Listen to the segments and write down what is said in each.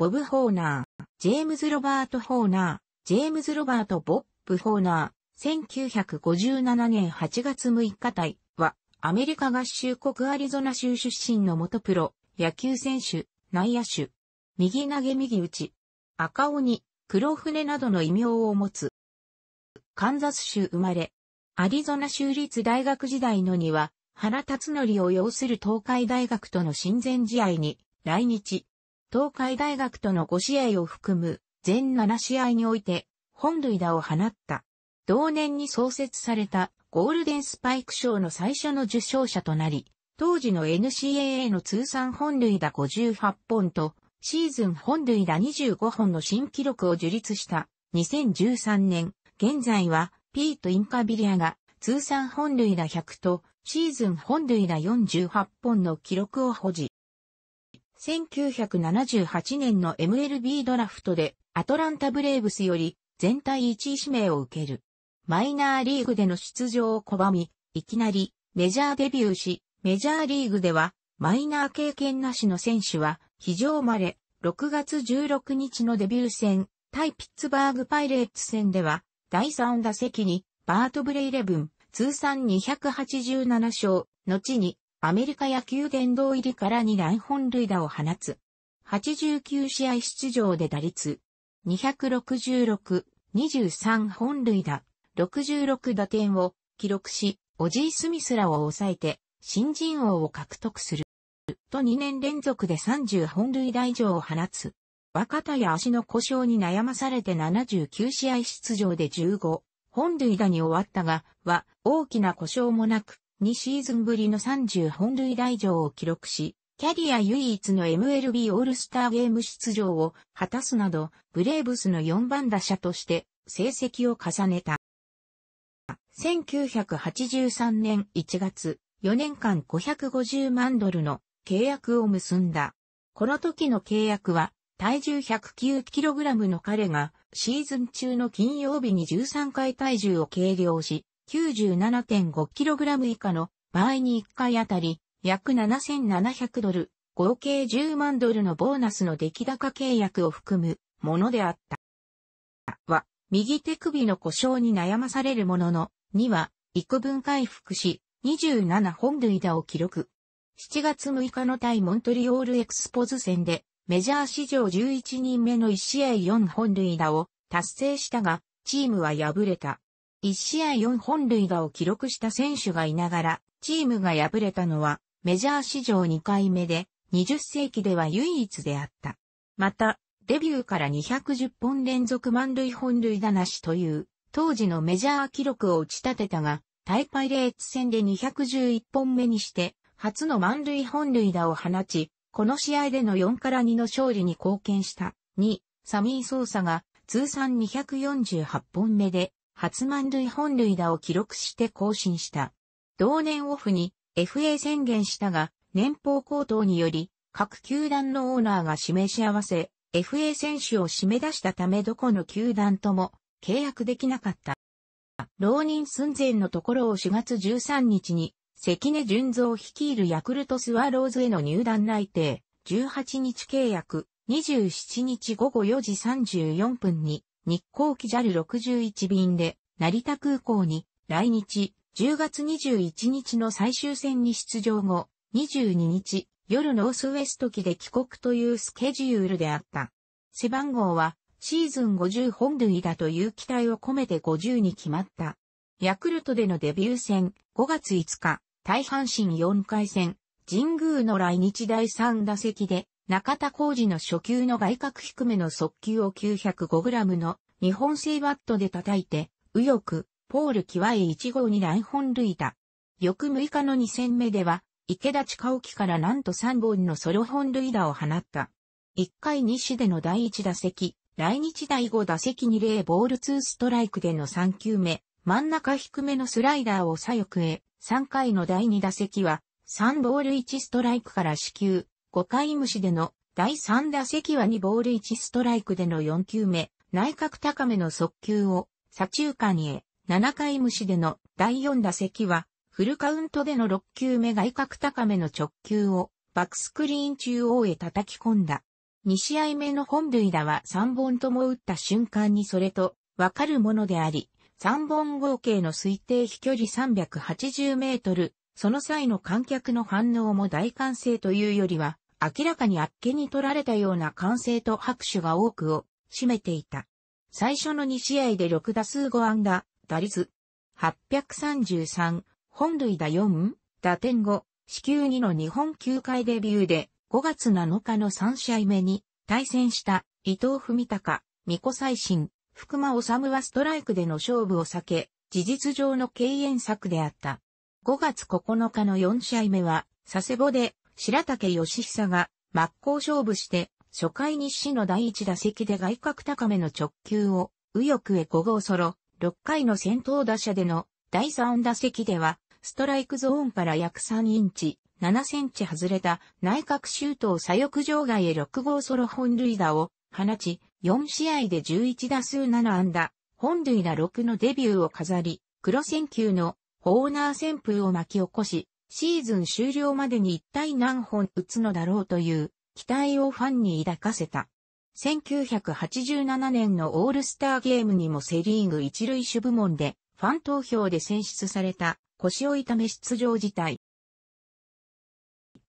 ボブ・ホーナー、ジェームズ・ロバート・ホーナー、ジェームズ・ロバート・ボップ・ホーナー、1957年8月6日隊は、アメリカ合衆国アリゾナ州出身の元プロ、野球選手、内野手、右投げ右打ち、赤鬼、黒船などの異名を持つ。カンザス州生まれ、アリゾナ州立大学時代のには、原辰則を擁する東海大学との親善試合に来日。東海大学との5試合を含む全7試合において本塁打を放った。同年に創設されたゴールデンスパイク賞の最初の受賞者となり、当時の NCAA の通算本塁打58本とシーズン本塁打25本の新記録を樹立した2013年、現在はピート・インカビリアが通算本塁打100とシーズン本塁打48本の記録を保持。1978年の MLB ドラフトでアトランタブレーブスより全体1位指名を受ける。マイナーリーグでの出場を拒み、いきなりメジャーデビューし、メジャーリーグではマイナー経験なしの選手は非常まれ、6月16日のデビュー戦、対ピッツバーグパイレーツ戦では、第3打席にバートブレイレブン、通算287勝、後にアメリカ野球殿堂入りから2段本塁打を放つ。89試合出場で打率266、23本塁打、66打点を記録し、オジー・スミスらを抑えて新人王を獲得する。と2年連続で30本塁打以上を放つ。若田や足の故障に悩まされて79試合出場で15、本塁打に終わったが、は、大きな故障もなく、2シーズンぶりの30本塁打以上を記録し、キャリア唯一の MLB オールスターゲーム出場を果たすなど、ブレーブスの4番打者として成績を重ねた。1983年1月、4年間550万ドルの契約を結んだ。この時の契約は、体重 109kg の彼がシーズン中の金曜日に13回体重を計量し、97.5kg 以下の場合に1回あたり約7700ドル、合計10万ドルのボーナスの出来高契約を含むものであった。は、右手首の故障に悩まされるものの、2は、幾分回復し、27本塁打を記録。7月6日の対モントリオールエクスポズ戦で、メジャー史上11人目の1試合4本塁打を達成したが、チームは敗れた。1試合4本塁打を記録した選手がいながら、チームが敗れたのは、メジャー史上2回目で、20世紀では唯一であった。また、デビューから210本連続満塁本塁打なしという、当時のメジャー記録を打ち立てたが、大パイレーツ戦で211本目にして、初の満塁本塁打を放ち、この試合での4から2の勝利に貢献した。2、サミー・ソーサが通算248本目で初満塁本塁打を記録して更新した。同年オフに FA 宣言したが、年俸高騰により、各球団のオーナーが示し合わせ、FA 選手を締め出したためどこの球団とも契約できなかった。浪人寸前のところを4月13日に、関根純三率いるヤクルトスワローズへの入団内定、18日契約、27日午後4時34分に日航機 JAL61 便で、成田空港に来日、10月21日の最終戦に出場後、22日、夜ノースウェスト機で帰国というスケジュールであった。背番号は、シーズン50本塁だという期待を込めて50に決まった。ヤクルトでのデビュー戦、5月5日、大阪神4回戦、神宮の来日第3打席で、中田浩二の初級の外角低めの速球を 905g の日本製バットで叩いて、右翼、ポール際へ1号に乱本塁打。翌6日の2戦目では、池田近沖からなんと3本のソロ本塁打を放った。1回西での第1打席、来日第5打席に0ボール2ストライクでの3球目、真ん中低めのスライダーを左翼へ、3回の第2打席は、3ボール1ストライクから死球、5回虫での第3打席は2ボール1ストライクでの4球目、内角高めの速球を左中間へ、7回虫での第4打席は、フルカウントでの6球目外角高めの直球をバックスクリーン中央へ叩き込んだ。2試合目の本塁打は3本とも打った瞬間にそれとわかるものであり、3本合計の推定飛距離380メートル、その際の観客の反応も大歓声というよりは、明らかにあっけに取られたような歓声と拍手が多くを占めていた。最初の2試合で6打数5安打、打率833、本塁打4、打点5、四球2の日本球界デビューで5月7日の3試合目に対戦した伊藤文隆、三子最新、福間治はストライクでの勝負を避け、事実上の敬遠策であった。5月9日の4試合目は、佐世保で白竹義久が真っ向勝負して、初回日誌の第1打席で外角高めの直球を右翼へ5号ソロ、6回の先頭打者での第3打席では、ストライクゾーンから約3インチ、7センチ外れた内角シュートを左翼場外へ6号ソロ本塁打を放ち、4試合で11打数7安打、本塁打6のデビューを飾り、黒選球のホーナー旋風を巻き起こし、シーズン終了までに一体何本打つのだろうという期待をファンに抱かせた。1987年のオールスターゲームにもセリーグ一塁手部門でファン投票で選出された腰を痛め出場自体。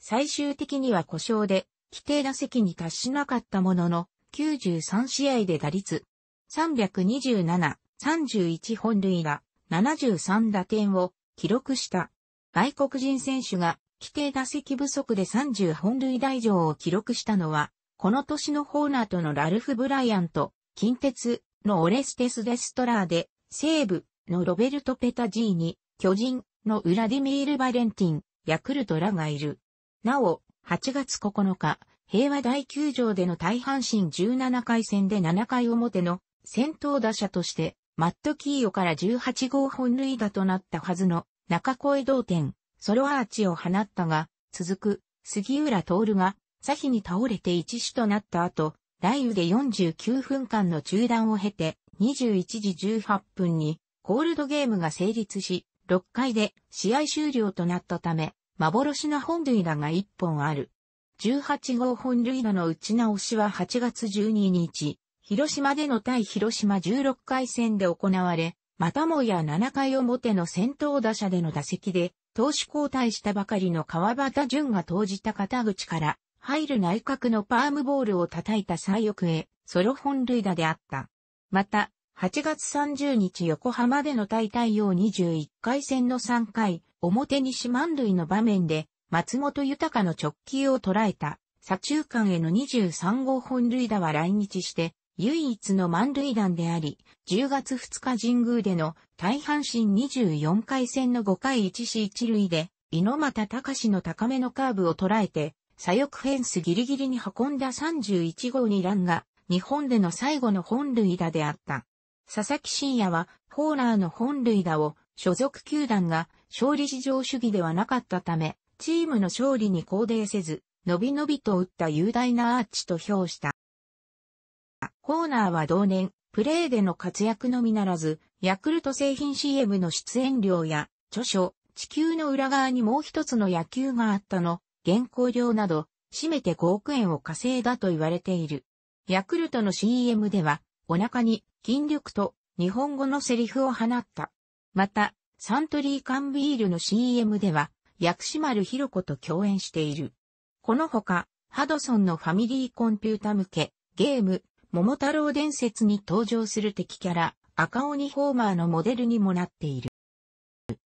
最終的には故障で規定打席に達しなかったものの93試合で打率327、31本塁打、73打点を記録した。外国人選手が規定打席不足で30本塁打以上を記録したのは、この年のホーナーとのラルフ・ブライアント、近鉄のオレステス・デストラーで、西武のロベルト・ペタジーニ、巨人のウラディミール・バレンティン、ヤクルトらがいる。なお、8月9日、平和大球場での大阪神17回戦で7回表の先頭打者としてマット・キーヨから18号本塁打となったはずの中越同点、ソロアーチを放ったが、続く杉浦徹が左比に倒れて一死となった後、雷雨で49分間の中断を経て21時18分にコールドゲームが成立し、6回で試合終了となったため、幻の本塁打が1本ある。18号本塁打の打ち直しは8月12日、広島での対広島16回戦で行われ、またもや7回表の先頭打者での打席で、投手交代したばかりの川端淳が投じた肩口から、入る内角のパームボールを叩いた最翼へ、ソロ本塁打であった。また、8月30日横浜での対対応21回戦の3回、表西満塁の場面で、松本豊の直球を捉えた、左中間への23号本塁打は来日して、唯一の満塁弾であり、10月2日神宮での大阪神24回戦の5回1死1塁で、猪俣隆の高めのカーブを捉えて、左翼フェンスギリギリに運んだ31号2弾が、日本での最後の本塁打であった。佐々木真也は、ホーラーの本塁打を、所属球団が勝利至上主義ではなかったため、チームの勝利に肯定せず、伸び伸びと打った雄大なアーチと評した。ホーナーは同年、プレーでの活躍のみならず、ヤクルト製品 CM の出演料や、著書、地球の裏側にもう一つの野球があったの、原稿料など、締めて5億円を稼いだと言われている。ヤクルトの CM では、お腹に筋力と日本語のセリフを放った。また、サントリー缶ビールの CM では、薬師丸ひろ子と共演している。このほか、ハドソンのファミリーコンピュータ向け、ゲーム、桃太郎伝説に登場する敵キャラ、赤鬼ホーマーのモデルにもなっている。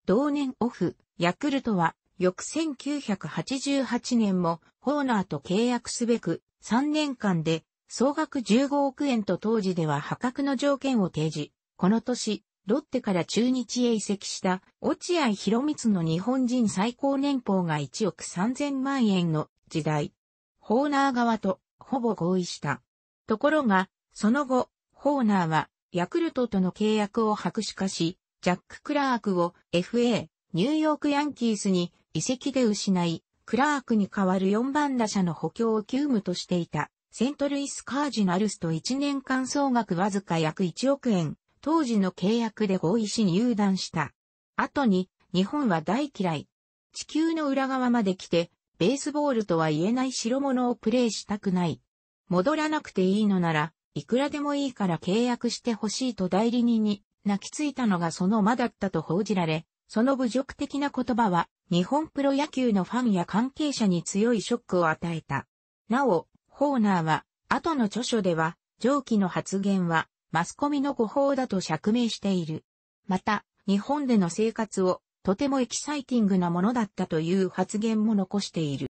同年オフ、ヤクルトは、翌1988年も、ホーナーと契約すべく、3年間で、総額15億円と当時では破格の条件を提示。この年、ロッテから中日へ移籍した落合博光の日本人最高年俸が1億3000万円の時代、ホーナー側とほぼ合意した。ところが、その後、ホーナーは、ヤクルトとの契約を白紙化し、ジャック・クラークを FA、ニューヨーク・ヤンキースに移籍で失い、クラークに代わる4番打者の補強を急務としていた、セントルイス・カージナルスと1年間総額わずか約1億円、当時の契約で合意し入団した。後に、日本は大嫌い。地球の裏側まで来て、ベースボールとは言えない代物をプレーしたくない。戻らなくていいのなら、いくらでもいいから契約してほしいと代理人に泣きついたのがその間だったと報じられ、その侮辱的な言葉は日本プロ野球のファンや関係者に強いショックを与えた。なお、ホーナーは後の著書では上記の発言はマスコミの誤報だと釈明している。また、日本での生活をとてもエキサイティングなものだったという発言も残している。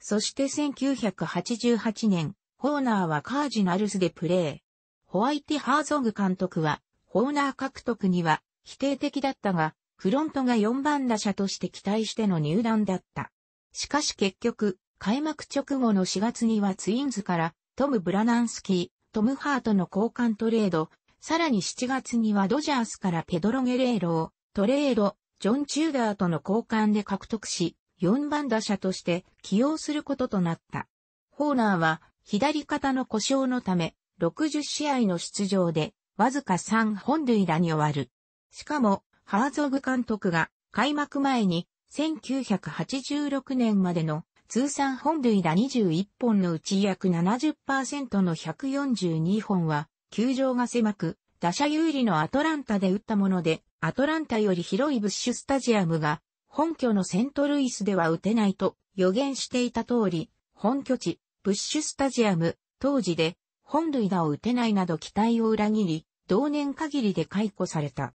そして1988年、ホーナーはカージナルスでプレー。ホワイティ・ハーゾング監督は、ホーナー獲得には否定的だったが、フロントが4番打者として期待しての入団だった。しかし結局、開幕直後の4月にはツインズからトム・ブラナンスキー、トム・ハートの交換トレード、さらに7月にはドジャースからペドロ・ゲレーロをトレード、ジョン・チューダーとの交換で獲得し、4番打者として起用することとなった。ホーナーは左肩の故障のため60試合の出場でわずか3本塁打に終わる。しかもハーゾグ監督が開幕前に1986年までの通算本塁打21本のうち約70%の142本は球場が狭く打者有利のアトランタで打ったものでアトランタより広いブッシュスタジアムが本拠のセントルイスでは打てないと予言していた通り、本拠地、ブッシュスタジアム、当時で、本塁打を打てないなど期待を裏切り、同年限りで解雇された。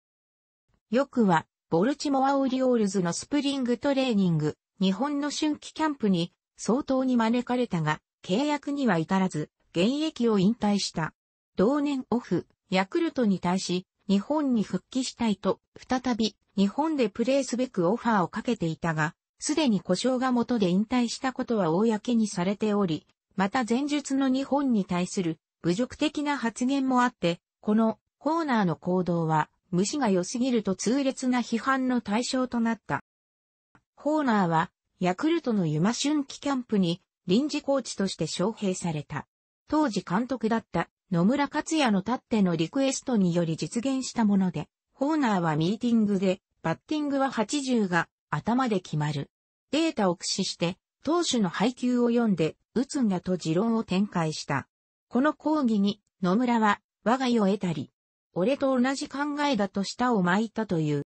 よくは、ボルチモア・オリオールズのスプリングトレーニング、日本の春季キャンプに相当に招かれたが、契約には至らず、現役を引退した。同年オフ、ヤクルトに対し、日本に復帰したいと、再び日本でプレーすべくオファーをかけていたが、すでに故障が元で引退したことは公にされており、また前述の日本に対する侮辱的な発言もあって、このコーナーの行動は虫が良すぎると痛烈な批判の対象となった。ホーナーは、ヤクルトの湯マ春季キャンプに臨時コーチとして招聘された。当時監督だった野村克也のたってのリクエストにより実現したもので、ホーナーはミーティングで、バッティングは80が頭で決まる。データを駆使して、投手の配球を読んで、打つんだと持論を展開した。この講義に、野村は、我が世を得たり、俺と同じ考えだと舌を巻いたという。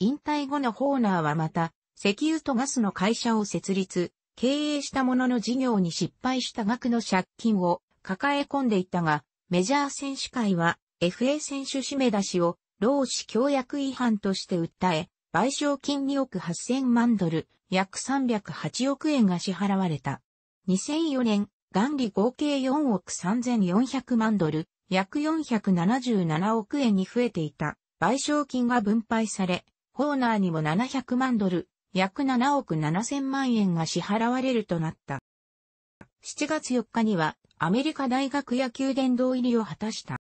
引退後のホーナーはまた、石油とガスの会社を設立、経営したものの事業に失敗した額の借金を抱え込んでいたが、メジャー選手会は FA 選手締め出しを労使協約違反として訴え、賠償金2億8000万ドル、約308億円が支払われた。2004年、元利合計4億3400万ドル、約477億円に増えていた。賠償金が分配され、ホーナーにも700万ドル、約7億7000万円が支払われるとなった。7月4日にはアメリカ大学野球殿堂入りを果たした。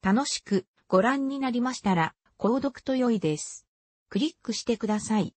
楽しくご覧になりましたら、購読と良いです。クリックしてください。